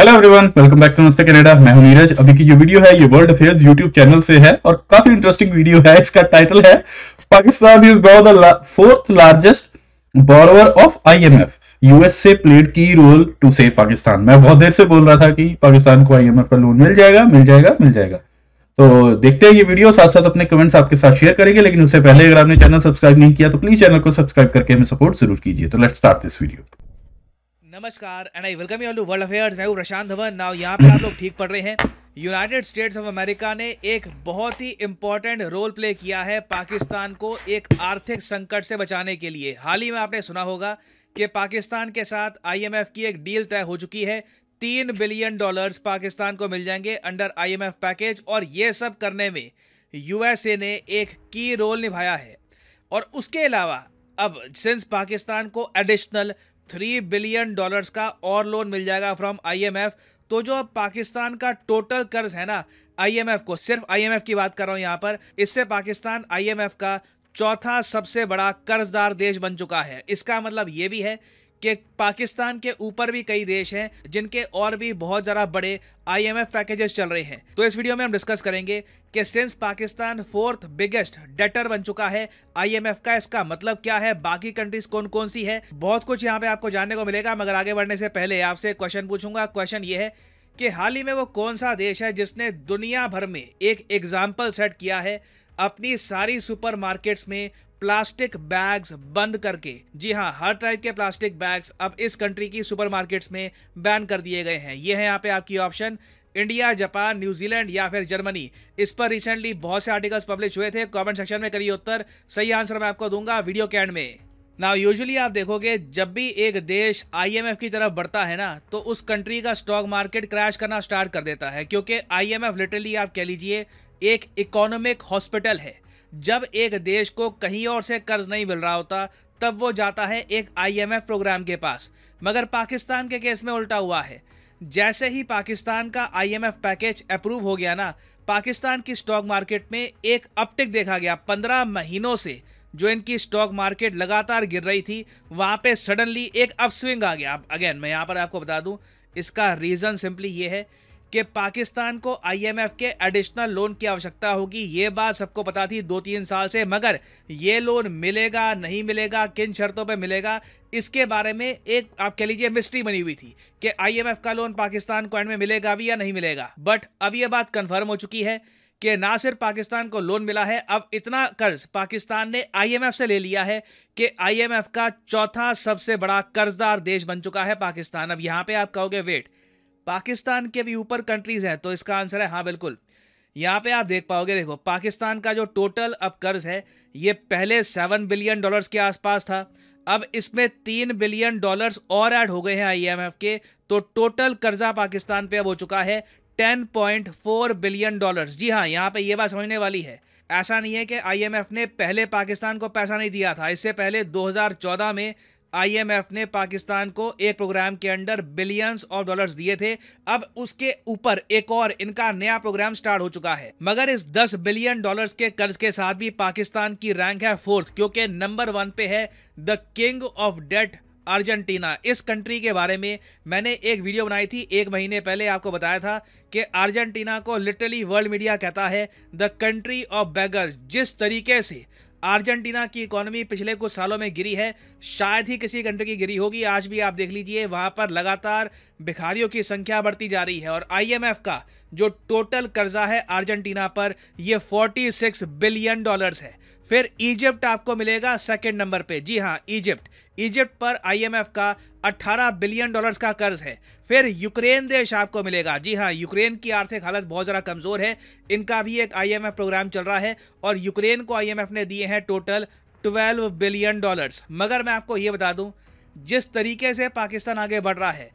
hello everyone welcome back to नमस्ते Canada मैं हूं नीरज अभी की जो वीडियो है ये वर्ल्ड अफेयर्स यूट्यूब चैनल से है और काफी इंटरेस्टिंग वीडियो है इसका टाइटल है Pakistan is the fourth largest borrower of IMF से played key role to save Pakistan मैं बहुत देर से बोल रहा था कि पाकिस्तान को आई का लोन मिल जाएगा मिल जाएगा मिल जाएगा तो देखते हैं ये वीडियो साथ साथ अपने कमेंट्स आपके साथ शेयर करेंगे लेकिन उससे पहले अगर आपने चैनल सब्सक्राइब नहीं किया तो प्लीज चैनल को सब्सक्राइब करके हमें सपोर्ट जरूर कीजिए तो लेट स्टार्ट दिस वीडियो नमस्कार and I welcome you to world affairs मैं हूं प्रशांत धवन नाउ यहां पर आप लोग ठीक पढ़ रहे हैं यूनाइटेड स्टेट्स ऑफ अमेरिका ने एक बहुत ही इम्पॉर्टेंट रोल प्ले किया है पाकिस्तान को एक आर्थिक संकट से बचाने के लिए हाल ही में आपने सुना होगा कि पाकिस्तान के साथ आईएमएफ की एक डील तय हो चुकी है तीन बिलियन डॉलर्स पाकिस्तान को मिल जाएंगे अंडर आईएमएफ पैकेज और ये सब करने में यूएसए ने एक की रोल निभाया है और उसके अलावा अब सिंस पाकिस्तान को एडिशनल थ्री बिलियन डॉलर्स का और लोन मिल जाएगा फ्रॉम आईएमएफ तो जो अब पाकिस्तान का टोटल कर्ज है ना आईएमएफ को सिर्फ आईएमएफ की बात कर रहा हूं यहाँ पर इससे पाकिस्तान आईएमएफ का चौथा सबसे बड़ा कर्जदार देश बन चुका है इसका मतलब ये भी है कि पाकिस्तान के ऊपर भी कई देश हैं जिनके और भी बहुत ज़्यादा बड़े आईएमएफ पैकेजेस चल रहे हैं तो इस वीडियो में हम डिस्कस करेंगे कि since Pakistan fourth biggest debtor बन चुका है आईएमएफ का इसका मतलब क्या है बाकी कंट्रीज कौन कौन सी है बहुत कुछ यहाँ पे आपको जानने को मिलेगा मगर आगे बढ़ने से पहले आपसे क्वेश्चन पूछूंगा क्वेश्चन ये है कि हाल ही में वो कौन सा देश है जिसने दुनिया भर में एक एग्जाम्पल सेट किया है अपनी सारी सुपरमार्केट्स में प्लास्टिक बैग्स बंद करके जी हाँ हर टाइप के प्लास्टिक बैग्स अब इस कंट्री की सुपरमार्केट्स में बैन कर दिए गए हैं ये है यहाँ पे आपकी ऑप्शन इंडिया जापान न्यूजीलैंड या फिर जर्मनी इस पर रिसेंटली बहुत से आर्टिकल्स पब्लिश हुए थे कमेंट सेक्शन में करिए उत्तर सही आंसर मैं आपको दूंगा वीडियो के एंड में ना यूजुअली आप देखोगे जब भी एक देश आईएमएफ की तरफ बढ़ता है ना तो उस कंट्री का स्टॉक मार्केट क्रैश करना स्टार्ट कर देता है क्योंकि आईएमएफ लिटरली आप कह लीजिए एक इकोनॉमिक हॉस्पिटल है जब एक देश को कहीं और से कर्ज नहीं मिल रहा होता तब वो जाता है एक आईएमएफ प्रोग्राम के पास मगर पाकिस्तान के केस में उल्टा हुआ है जैसे ही पाकिस्तान का आईएमएफ पैकेज अप्रूव हो गया ना पाकिस्तान की स्टॉक मार्केट में एक अपटिक देखा गया पंद्रह महीनों से जो इनकी स्टॉक मार्केट लगातार गिर रही थी वहाँ पे सडनली एक अपस्विंग आ गया अगेन मैं यहाँ पर आपको बता दूँ इसका रीज़न सिंपली ये है कि पाकिस्तान को आईएमएफ के एडिशनल लोन की आवश्यकता होगी ये बात सबको पता थी दो तीन साल से मगर ये लोन मिलेगा नहीं मिलेगा किन शर्तों पे मिलेगा इसके बारे में एक आप कह लीजिए मिस्ट्री बनी हुई थी कि आईएमएफ का लोन पाकिस्तान को एंड में मिलेगा भी या नहीं मिलेगा बट अब ये बात कन्फर्म हो चुकी है कि ना सिर्फ पाकिस्तान को लोन मिला है अब इतना कर्ज पाकिस्तान ने आईएमएफ से ले लिया है कि आईएमएफ का चौथा सबसे बड़ा कर्जदार देश बन चुका है पाकिस्तान अब यहाँ पे आप कहोगे वेट पाकिस्तान के भी ऊपर कंट्रीज़ हैं तो इसका आंसर है हाँ बिल्कुल यहाँ पे आप देख पाओगे देखो पाकिस्तान का जो टोटल अब कर्ज है ये पहले सेवन बिलियन डॉलर्स के आसपास था अब इसमें तीन बिलियन डॉलर्स और ऐड हो गए हैं आईएमएफ के तो टोटल कर्जा पाकिस्तान पे अब हो चुका है ten point four billion dollars जी हाँ यहाँ पे ये बात समझने वाली है ऐसा नहीं है कि आईएमएफ ने पहले पाकिस्तान को पैसा नहीं दिया था इससे पहले 2014 में आईएमएफ ने पाकिस्तान को एक प्रोग्राम के अंडर बिलियंस ऑफ डॉलर्स दिए थे अब उसके ऊपर एक और इनका नया प्रोग्राम स्टार्ट हो चुका है मगर इस 10 बिलियन डॉलर्स के कर्ज के साथ भी पाकिस्तान की रैंक है फोर्थ क्योंकि नंबर वन पे है the king of debt Argentina इस कंट्री के बारे में मैंने एक वीडियो बनाई थी एक महीने पहले आपको बताया था कि अर्जेंटीना को लिटरली वर्ल्ड मीडिया कहता है द कंट्री ऑफ बैगर्स जिस तरीके से अर्जेंटीना की इकोनॉमी पिछले कुछ सालों में गिरी है शायद ही किसी कंट्री की गिरी होगी आज भी आप देख लीजिए वहाँ पर लगातार भिखारियों की संख्या बढ़ती जा रही है और आईएमएफ का जो टोटल कर्जा है अर्जेंटीना पर यह 46 बिलियन डॉलर्स है फिर इजिप्ट आपको मिलेगा सेकंड नंबर पे जी हाँ इजिप्ट इजिप्ट पर आईएमएफ का 18 बिलियन डॉलर्स का कर्ज है फिर यूक्रेन देश आपको मिलेगा जी हाँ यूक्रेन की आर्थिक हालत बहुत ज़्यादा कमज़ोर है इनका भी एक आईएमएफ प्रोग्राम चल रहा है और यूक्रेन को आईएमएफ ने दिए हैं टोटल 12 बिलियन डॉलर्स मगर मैं आपको ये बता दूँ जिस तरीके से पाकिस्तान आगे बढ़ रहा है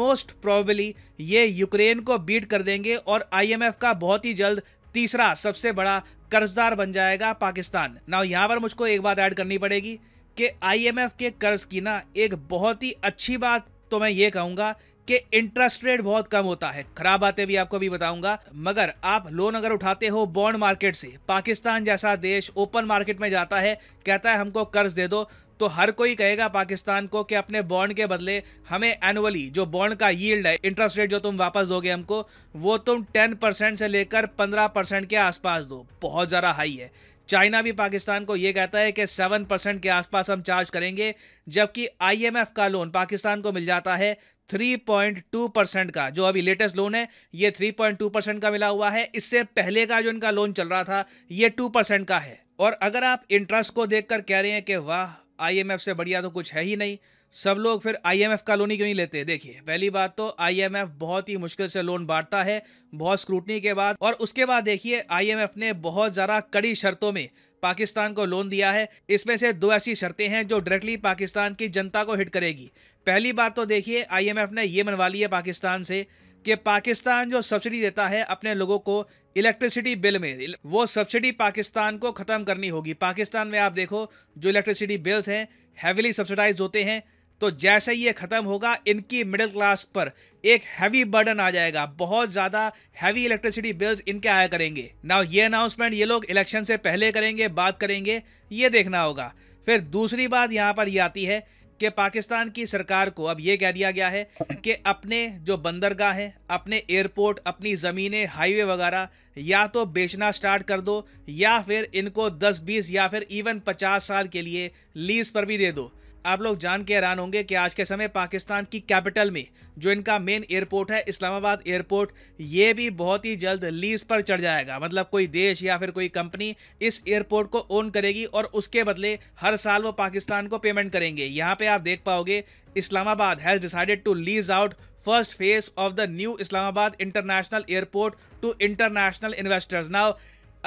मोस्ट प्रॉबली ये यूक्रेन को बीट कर देंगे और आई का बहुत ही जल्द तीसरा सबसे बड़ा कर्जदार बन जाएगा पाकिस्तान ना यहाँ पर मुझको एक बात ऐड करनी पड़ेगी कि आईएमएफ के कर्ज की ना एक बहुत ही अच्छी बात तो मैं ये कहूंगा कि इंटरेस्ट रेट बहुत कम होता है खराब बातें भी आपको भी बताऊंगा मगर आप लोन अगर उठाते हो बॉन्ड मार्केट से पाकिस्तान जैसा देश ओपन मार्केट में जाता है कहता है हमको कर्ज दे दो तो हर कोई कहेगा पाकिस्तान को कि अपने बॉन्ड के बदले हमें एनुअली जो बॉन्ड का यील्ड है इंटरेस्ट रेट जो तुम वापस दोगे हमको वो तुम 10% से लेकर 15% के आसपास दो बहुत ज़्यादा हाई है चाइना भी पाकिस्तान को ये कहता है कि सेवन परसेंट के आसपास हम चार्ज करेंगे जबकि आईएमएफ का लोन पाकिस्तान को मिल जाता है 3.2 परसेंट का जो अभी लेटेस्ट लोन है ये 3.2 परसेंट का मिला हुआ है इससे पहले का जो इनका लोन चल रहा था ये 2 परसेंट का है और अगर आप इंटरेस्ट को देखकर कह रहे हैं कि वाह आईएमएफ से बढ़िया तो कुछ है ही नहीं सब लोग फिर आईएमएफ का लोन ही क्यों नहीं लेते देखिए पहली बात तो आईएमएफ बहुत ही मुश्किल से लोन बांटता है बहुत स्क्रूटनी के बाद और उसके बाद देखिए आईएमएफ ने बहुत ज़्यादा कड़ी शर्तों में पाकिस्तान को लोन दिया है इसमें से दो ऐसी शर्तें हैं जो डायरेक्टली पाकिस्तान की जनता को हिट करेगी पहली बात तो देखिए एफ ने ये मनवा ली है पाकिस्तान से कि पाकिस्तान जो सब्सिडी देता है अपने लोगों को इलेक्ट्रिसिटी बिल में वो सब्सिडी पाकिस्तान को ख़त्म करनी होगी पाकिस्तान में आप देखो जो इलेक्ट्रिसिटी बिल्स हैं हैवीली सब्सिडाइज होते हैं तो जैसे ही ये ख़त्म होगा इनकी मिडिल क्लास पर एक हैवी बर्डन आ जाएगा बहुत ज़्यादा हैवी इलेक्ट्रिसिटी बिल्स इनके आया करेंगे ना ये अनाउंसमेंट ये लोग इलेक्शन से पहले करेंगे बात करेंगे ये देखना होगा फिर दूसरी बात यहाँ पर ये आती है कि पाकिस्तान की सरकार को अब ये कह दिया गया है कि अपने जो बंदरगाह हैं अपने एयरपोर्ट अपनी ज़मीनें हाईवे वगैरह या तो बेचना स्टार्ट कर दो या फिर इनको 10 20 या फिर इवन 50 साल के लिए लीज पर भी दे दो आप लोग जान के हैरान होंगे कि आज के समय पाकिस्तान की कैपिटल में जो इनका मेन एयरपोर्ट है इस्लामाबाद एयरपोर्ट ये भी बहुत ही जल्द लीज पर चढ़ जाएगा मतलब कोई देश या फिर कोई कंपनी इस एयरपोर्ट को ओन करेगी और उसके बदले हर साल वो पाकिस्तान को पेमेंट करेंगे यहाँ पे आप देख पाओगे Islamabad has decided to lease out first phase of the new Islamabad international airport to international investors now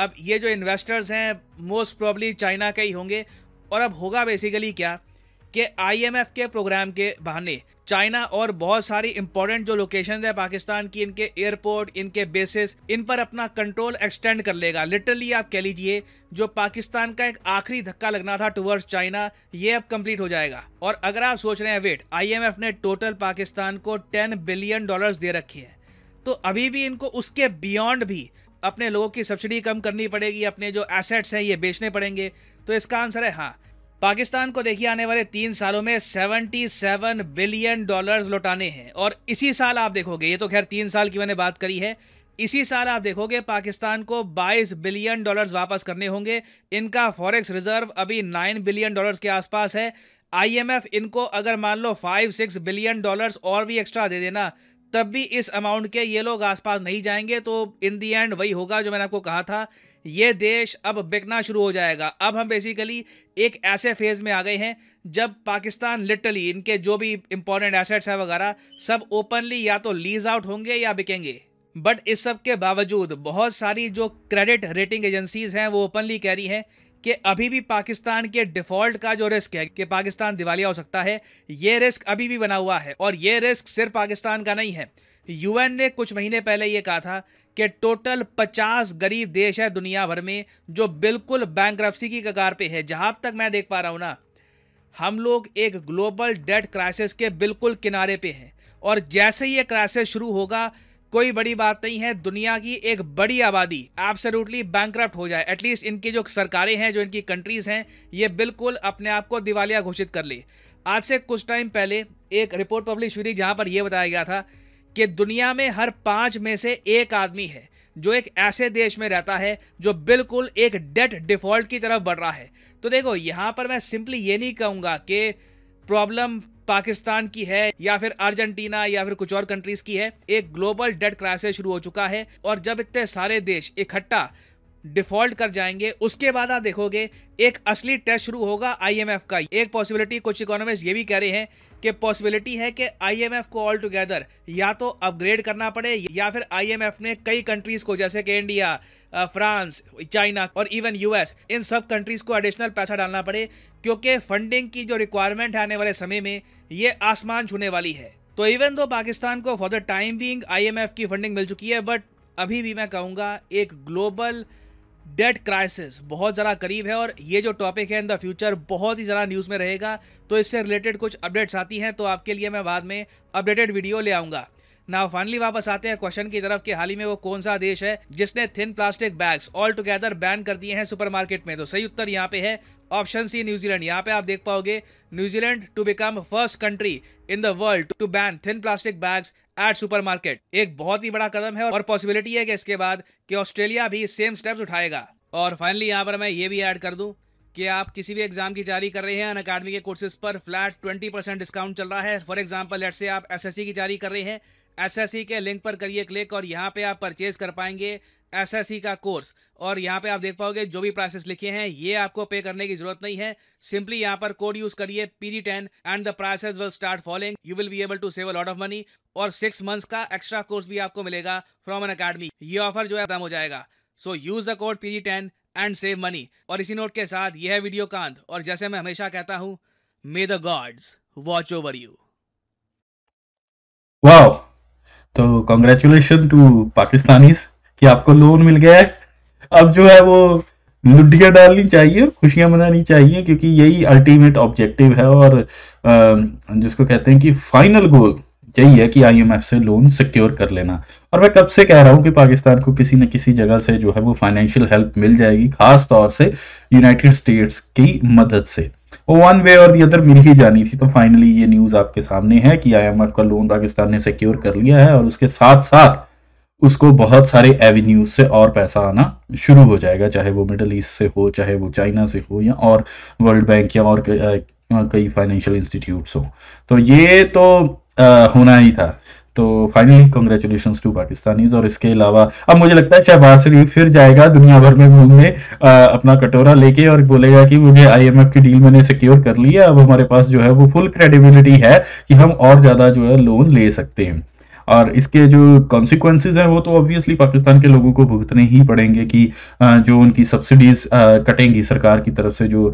अब ये जो इन्वेस्टर्स हैं मोस्ट प्रॉब्ली चाइना के ही होंगे और अब होगा बेसिकली क्या कि आईएमएफ के प्रोग्राम के बहाने चाइना और बहुत सारी इंपॉर्टेंट जो लोकेशन है पाकिस्तान की इनके एयरपोर्ट इनके बेसिस इन पर अपना कंट्रोल एक्सटेंड कर लेगा लिटरली आप कह लीजिए जो पाकिस्तान का एक आखिरी धक्का लगना था टूवर्ड्स चाइना ये अब कंप्लीट हो जाएगा और अगर आप सोच रहे हैं वेट आईएमएफ ने टोटल पाकिस्तान को टेन बिलियन डॉलर दे रखी है तो अभी भी इनको उसके बियॉन्ड भी अपने लोगों की सब्सिडी कम करनी पड़ेगी अपने जो एसेट्स हैं ये बेचने पड़ेंगे तो इसका आंसर है हाँ पाकिस्तान को देखिए आने वाले तीन सालों में 77 बिलियन डॉलर्स लौटाने हैं और इसी साल आप देखोगे ये तो खैर तीन साल की मैंने बात करी है इसी साल आप देखोगे पाकिस्तान को 22 बिलियन डॉलर्स वापस करने होंगे इनका फॉरेक्स रिजर्व अभी 9 बिलियन डॉलर्स के आसपास है आईएमएफ इनको अगर मान लो 5 सिक्स बिलियन डॉलर्स और भी एक्स्ट्रा दे देना तब भी इस अमाउंट के ये लोग आसपास नहीं जाएंगे तो इन दी एंड वही होगा जो मैंने आपको कहा था ये देश अब बिकना शुरू हो जाएगा अब हम बेसिकली एक ऐसे फेज़ में आ गए हैं जब पाकिस्तान लिटरली इनके जो भी इंपॉर्टेंट एसेट्स हैं वगैरह सब ओपनली या तो लीज आउट होंगे या बिकेंगे बट इस सब के बावजूद बहुत सारी जो क्रेडिट रेटिंग एजेंसीज़ हैं वो ओपनली कह रही हैं कि अभी भी पाकिस्तान के डिफ़ॉल्ट का जो रिस्क है कि पाकिस्तान दिवालिया हो सकता है ये रिस्क अभी भी बना हुआ है और ये रिस्क सिर्फ पाकिस्तान का नहीं है यूएन ने कुछ महीने पहले ये कहा था कि टोटल 50 गरीब देश है दुनिया भर में जो बिल्कुल बैंक की कगार पे है जहाँ तक मैं देख पा रहा हूँ ना हम लोग एक ग्लोबल डेट क्राइसिस के बिल्कुल किनारे पे हैं और जैसे ही ये क्राइसिस शुरू होगा कोई बड़ी बात नहीं है दुनिया की एक बड़ी आबादी एब्सोल्युटली बैंक्रप्ट हो जाए एटलीस्ट इनकी जो सरकारें हैं जो इनकी कंट्रीज़ हैं ये बिल्कुल अपने आप को दिवालिया घोषित कर ले आज से कुछ टाइम पहले एक रिपोर्ट पब्लिश हुई थी जहाँ पर यह बताया गया था कि दुनिया में हर पांच में से एक आदमी है जो एक ऐसे देश में रहता है जो बिल्कुल एक डेट डिफ़ॉल्ट की तरफ बढ़ रहा है तो देखो यहाँ पर मैं सिंपली ये नहीं कहूंगा कि प्रॉब्लम पाकिस्तान की है या फिर अर्जेंटीना या फिर कुछ और कंट्रीज की है एक ग्लोबल डेट क्राइसिस शुरू हो चुका है और जब इतने सारे देश इकट्ठा डिफॉल्ट कर जाएंगे उसके बाद आप देखोगे एक असली टेस्ट शुरू होगा आईएमएफ का एक पॉसिबिलिटी कुछ इकोनॉमिस्ट ये भी कह रहे हैं कि पॉसिबिलिटी है कि आईएमएफ को ऑल टुगेदर या तो अपग्रेड करना पड़े या फिर आईएमएफ ने कई कंट्रीज को जैसे कि इंडिया फ्रांस चाइना और इवन यूएस इन सब कंट्रीज को एडिशनल पैसा डालना पड़े क्योंकि फंडिंग की जो रिक्वायरमेंट है आने वाले समय में ये आसमान छूने वाली है तो इवन दो पाकिस्तान को फॉर द टाइम बींग आई की फंडिंग मिल चुकी है बट अभी भी मैं कहूँगा एक ग्लोबल डेट क्राइसिस बहुत ज़रा करीब है और ये जो टॉपिक है इन द फ्यूचर बहुत ही ज़रा न्यूज़ में रहेगा तो इससे रिलेटेड कुछ अपडेट्स आती हैं तो आपके लिए मैं बाद में अपडेटेड वीडियो ले आऊँगा नाउ फाइनली वापस आते हैं क्वेश्चन की तरफ कि हाल ही में वो कौन सा देश है जिसने thin plastic bags altogether ban कर दिए हैं सुपरमार्केट में तो सही उत्तर यहाँ पे है ऑप्शन सी न्यूजीलैंड यहाँ पे आप देख पाओगे New Zealand to become first country in the world to ban thin plastic bags at supermarket एक बहुत ही बड़ा कदम है और पॉसिबिलिटी है कि इसके बाद कि ऑस्ट्रेलिया भी सेम स्टेप्स उठाएगा और फाइनली यहाँ पर मैं ये भी ऐड कर दूँ कि आप किसी भी एग्जाम की तैयारी कर रहे हैं अन अकाडमी के कोर्सेज पर फ्लैट 20 डिस्काउंट चल रहा है फॉर एग्जाम्पल लेट से आप एसएससी की तैयारी कर रहे हैं एसएससी के लिंक पर करिए क्लिक और यहाँ पे आप परचेज कर पाएंगे एसएससी का कोर्स और यहाँ पे आप देख पाओगे जो भी प्राइसेस लिखे हैं ये आपको पे करने की जरूरत नहीं है सिंपली यहाँ पर कोड यूज करिए PD ten and the prices will start following you will be able to save a lot of money और सिक्स मंथ्स का एक्स्ट्रा कोर्स भी आपको मिलेगा फ्रॉम एन अकेडमी ये ऑफर जो है खत्म हो जाएगा so use the code PD ten and save money और इसी नोट के साथ यह है वीडियो कांत और जैसे मैं हमेशा कहता हूँ may the gods watch over you वाह तो कॉन्ग्रेचुलेशन टू पाकिस्तानी कि आपको लोन मिल गया है अब जो है वो लुडियाँ डालनी चाहिए खुशियाँ मनानी चाहिए क्योंकि यही अल्टीमेट ऑब्जेक्टिव है और जिसको कहते हैं कि फाइनल गोल यही है कि आईएमएफ से लोन सिक्योर कर लेना और मैं कब से कह रहा हूँ कि पाकिस्तान को किसी न किसी जगह से जो है वो फाइनेंशियल हेल्प मिल जाएगी खास तौर से यूनाइटेड स्टेट्स की मदद से वो वन वे और दी अदर मिल ही जानी थी तो फाइनली ये न्यूज़ आपके सामने है कि आईएमएफ का लोन पाकिस्तान ने सिक्योर कर लिया है और उसके साथ साथ उसको बहुत सारे एवेन्यूज से और पैसा आना शुरू हो जाएगा चाहे वो मिडल ईस्ट से हो चाहे वो चाइना से हो या और वर्ल्ड बैंक या और कई फाइनेंशियल इंस्टीट्यूट्स हो तो ये तो आ, होना ही था तो फाइनली कॉन्ग्रेचुलेशन टू पाकिस्तानीज और इसके अलावा अब मुझे लगता है शहबाज शरीफ फिर जाएगा दुनिया भर में घूमने अपना कटोरा लेके और बोलेगा कि मुझे आईएमएफ की डील मैंने सिक्योर कर ली है अब हमारे पास जो है वो फुल क्रेडिबिलिटी है कि हम और ज्यादा जो है लोन ले सकते हैं और इसके जो कॉन्सिक्वेंसेज हैं वो तो ऑब्वियसली पाकिस्तान के लोगों को भुगतने ही पड़ेंगे कि जो उनकी सब्सिडीज कटेंगी सरकार की तरफ से जो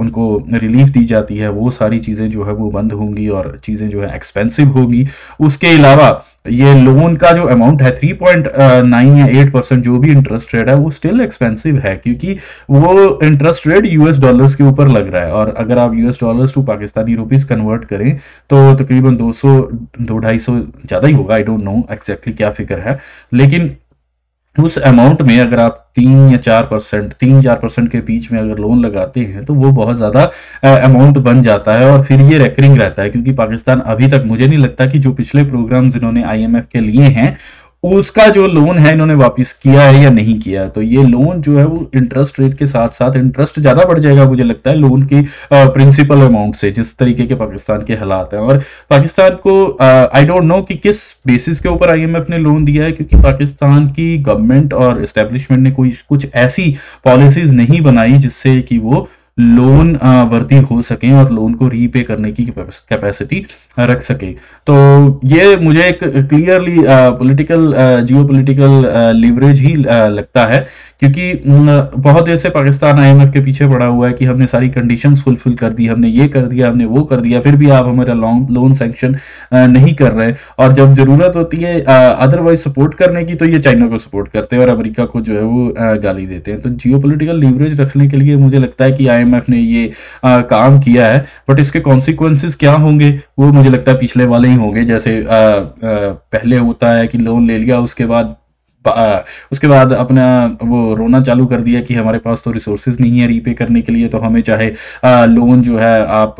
उनको रिलीफ दी जाती है वो सारी चीज़ें जो है वो बंद होंगी और चीज़ें जो है एक्सपेंसिव होगी उसके अलावा ये लोन का जो अमाउंट है थ्री पॉइंट नाइन या एट परसेंट जो भी इंटरेस्ट रेट है वो स्टिल एक्सपेंसिव है क्योंकि वो इंटरेस्ट रेट यूएस डॉलर्स के ऊपर लग रहा है और अगर आप US dollars to Pakistani rupees convert करें तो तकरीबन दो सौ दो ढाई सौ ज़्यादा ही होगा आई डोंट नो एक्जैक्टली क्या फिगर है लेकिन उस अमाउंट में अगर आप तीन या चार परसेंट तीन चार परसेंट के बीच में अगर लोन लगाते हैं तो वो बहुत ज्यादा अमाउंट बन जाता है और फिर ये रेकरिंग रहता है क्योंकि पाकिस्तान अभी तक मुझे नहीं लगता कि जो पिछले प्रोग्राम्स इन्होंने आईएमएफ के लिए हैं उसका जो लोन है इन्होंने वापस किया है या नहीं किया तो ये लोन जो है वो इंटरेस्ट रेट के साथ साथ इंटरेस्ट ज्यादा बढ़ जाएगा मुझे लगता है लोन की प्रिंसिपल अमाउंट से जिस तरीके के पाकिस्तान के हालात हैं और पाकिस्तान को आई डोंट नो कि किस बेसिस के ऊपर आई एफ ने लोन दिया है क्योंकि पाकिस्तान की गवर्नमेंट और इस्टेब्लिशमेंट ने कोई कुछ ऐसी पॉलिसीज नहीं बनाई जिससे कि वो लोन वर्दी हो सकें और लोन को रीपे करने की कैपेसिटी रख सकें तो ये मुझे एक clearly political geopolitical leverage ही लगता है क्योंकि बहुत देर से पाकिस्तान आईएमएफ के पीछे पड़ा हुआ है कि हमने सारी कंडीशन फुलफिल कर दी हमने ये कर दिया हमने वो कर दिया फिर भी आप हमारा लॉन्ग लोन सेंक्शन नहीं कर रहे और जब जरूरत होती है अदरवाइज सपोर्ट करने की तो ये चाइना को सपोर्ट करते हैं और अमरीका को जो है वो गाली देते हैं तो जियो लिवरेज रखने के लिए मुझे लगता है कि आई आईएमएफ ने ये आ, काम किया है बट इसके कॉन्सिक्वेंसेस क्या होंगे वो मुझे लगता है पिछले वाले ही होंगे जैसे आ, आ, पहले होता है कि लोन ले लिया उसके बाद उसके बाद अपना वो रोना चालू कर दिया कि हमारे पास तो रिसोर्सेज नहीं है रीपे करने के लिए तो हमें चाहे लोन जो है आप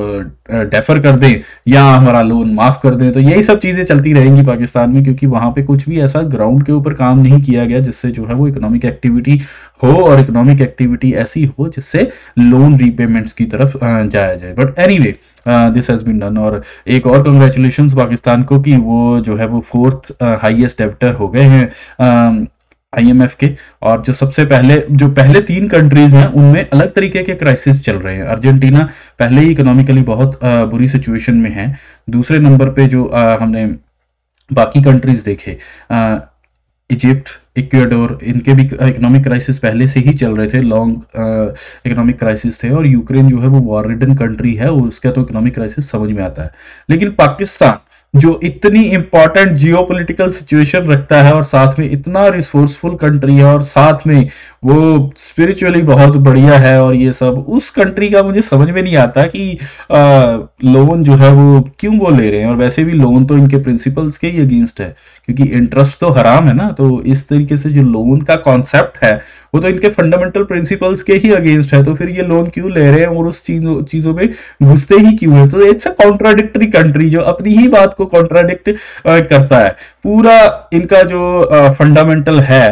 डेफर कर दें या हमारा लोन माफ कर दें तो यही सब चीजें चलती रहेंगी पाकिस्तान में क्योंकि वहां पे कुछ भी ऐसा ग्राउंड के ऊपर काम नहीं किया गया जिससे जो है वो इकोनॉमिक एक्टिविटी हो और इकोनॉमिक एक्टिविटी ऐसी हो जिससे लोन रीपेमेंट्स की तरफ जाया जाए but any anyway, this has been done और एक और कंग्रेचुलेशन पाकिस्तान को कि वो जो है वो फोर्थ हाइएस्ट डेप्टर हो गए हैं आईएमएफ के और जो सबसे पहले जो पहले तीन कंट्रीज हैं उनमें अलग तरीके के क्राइसिस चल रहे हैं अर्जेंटीना पहले ही इकोनॉमिकली बहुत आ, बुरी सिचुएशन में है दूसरे नंबर पे जो आ, हमने बाकी कंट्रीज देखे इजिप्ट इक्वेडोर इनके भी इकोनॉमिक क्राइसिस पहले से ही चल रहे थे लॉन्ग इकोनॉमिक क्राइसिस थे और यूक्रेन जो है वो वॉर रिडन कंट्री है और उसका तो इकोनॉमिक क्राइसिस समझ में आता है लेकिन पाकिस्तान जो इतनी इंपॉर्टेंट जियो सिचुएशन रखता है और साथ में इतना रिसोर्सफुल कंट्री है और साथ में वो स्पिरिचुअली बहुत बढ़िया है और ये सब उस कंट्री का मुझे समझ में नहीं आता कि लोन जो है वो क्यों वो ले रहे हैं और वैसे भी लोन तो इनके प्रिंसिपल्स के ही अगेंस्ट है क्योंकि इंटरेस्ट तो हराम है ना तो इस तरीके से जो लोन का कॉन्सेप्ट है वो तो इनके फंडामेंटल प्रिंसिपल्स के ही अगेंस्ट है तो फिर ये लोन क्यों ले रहे हैं और उस चीजों चीजों में घुसते ही क्यों है तो इट्स अ कॉन्ट्राडिक्टरी कंट्री जो अपनी ही बात को कॉन्ट्राडिक्ट करता है पूरा इनका जो फंडामेंटल है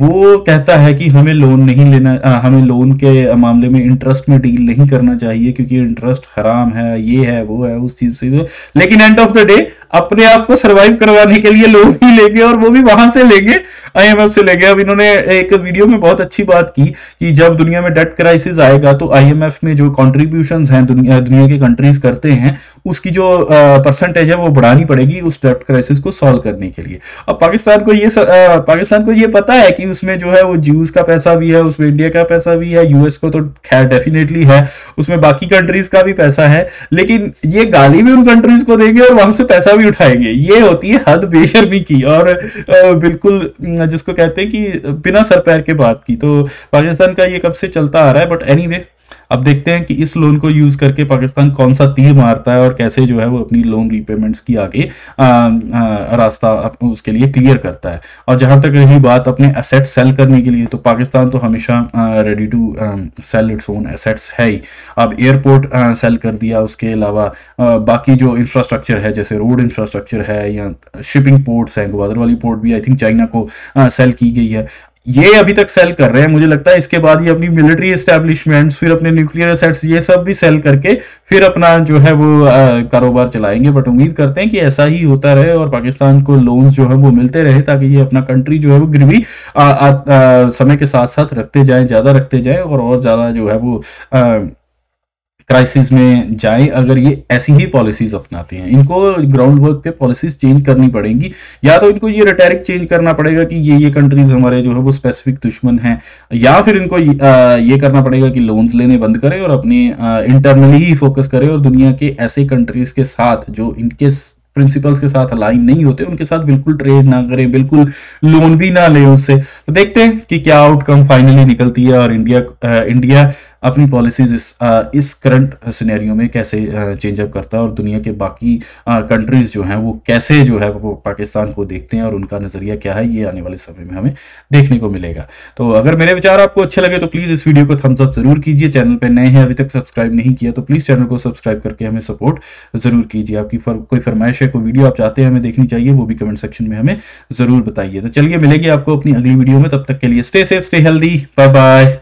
वो कहता है कि हमें लोन नहीं लेना आ, हमें लोन के मामले में इंटरेस्ट में डील नहीं करना चाहिए क्योंकि इंटरेस्ट हराम है ये है वो है उस चीज से लेकिन एंड ऑफ द डे अपने आप को सर्वाइव करवाने के लिए लोन ही लेंगे और वो भी वहां से लेंगे आईएमएफ से लेंगे अब इन्होंने एक वीडियो में बहुत अच्छी बात की कि जब दुनिया में डेट क्राइसिस आएगा तो आईएमएफ में जो कॉन्ट्रीब्यूशन है दुनिया दुनिया के कंट्रीज करते हैं उसकी जो परसेंटेज है वो बढ़ानी पड़ेगी उस डेट क्राइसिस को सॉल्व करने के लिए अब पाकिस्तान को ये आ, पाकिस्तान को ये पता है कि उसमें जो है वो जूस का पैसा भी है उसमें इंडिया का पैसा भी है यूएस को तो खैर डेफिनेटली है उसमें बाकी कंट्रीज का भी पैसा है लेकिन ये गाली भी उन कंट्रीज को देंगे और वहां से पैसा भी भी उठाएंगे ये होती है हद बेशर्मी की और बिल्कुल जिसको कहते हैं कि बिना सर पैर के बात की तो पाकिस्तान का ये कब से चलता आ रहा है बट एनी anyway, अब देखते हैं कि इस लोन को यूज करके पाकिस्तान कौन सा तीर मारता है और कैसे जो है वो अपनी लोन रीपेमेंट्स की आगे आ, आ, रास्ता उसके लिए क्लियर करता है और जहां तक रही बात अपने एसेट्स सेल करने के लिए तो पाकिस्तान तो हमेशा ready to sell its own assets है ही अब एयरपोर्ट सेल कर दिया उसके अलावा बाकी जो इंफ्रास्ट्रक्चर है जैसे रोड इंफ्रास्ट्रक्चर है या शिपिंग पोर्ट्स हैं ग्वादर वाली पोर्ट भी आई थिंक चाइना को सेल की गई है ये अभी तक सेल कर रहे हैं मुझे लगता है इसके बाद ये अपनी मिलिट्री एस्टेब्लिशमेंट्स फिर अपने न्यूक्लियर सेट्स ये सब भी सेल करके फिर अपना जो है वो कारोबार चलाएंगे बट उम्मीद करते हैं कि ऐसा ही होता रहे और पाकिस्तान को लोन्स जो है वो मिलते रहे ताकि ये अपना कंट्री जो है वो गिरवी समय के साथ साथ रखते जाए ज़्यादा रखते जाए और, और ज़्यादा जो है वो आ, क्राइसिस में जाए अगर ये ऐसी ही पॉलिसीज अपनाते हैं इनको ग्राउंड वर्क पे पॉलिसीज चेंज करनी पड़ेंगी या तो इनको ये रिटेरिक चेंज करना पड़ेगा कि ये ये कंट्रीज हमारे जो है वो स्पेसिफिक दुश्मन हैं या फिर इनको ये, करना पड़ेगा कि लोन्स लेने बंद करें और अपने इंटरनली ही फोकस करें और दुनिया के ऐसे कंट्रीज के साथ जो इनके प्रिंसिपल्स के साथ अलाइन नहीं होते उनके साथ बिल्कुल ट्रेड ना करें बिल्कुल लोन भी ना लें उससे तो देखते हैं कि क्या आउटकम फाइनली निकलती है और इंडिया इंडिया अपनी पॉलिसीज इस इस करंट सिनेरियो में कैसे चेंजअप करता है और दुनिया के बाकी कंट्रीज जो हैं वो कैसे जो है वो पाकिस्तान को देखते हैं और उनका नज़रिया क्या है ये आने वाले समय में हमें देखने को मिलेगा तो अगर मेरे विचार आपको अच्छे लगे तो प्लीज़ इस वीडियो को थम्स अप जरूर कीजिए चैनल पर नए हैं अभी तक सब्सक्राइब नहीं किया तो प्लीज़ चैनल को सब्सक्राइब करके हमें सपोर्ट ज़रूर कीजिए आपकी फर, कोई फरमाइश है कोई वीडियो आप चाहते हैं हमें देखनी चाहिए वो भी कमेंट सेक्शन में हमें ज़रूर बताइए तो चलिए मिलेगी आपको अपनी अगली वीडियो में तब तक के लिए stay safe stay healthy bye bye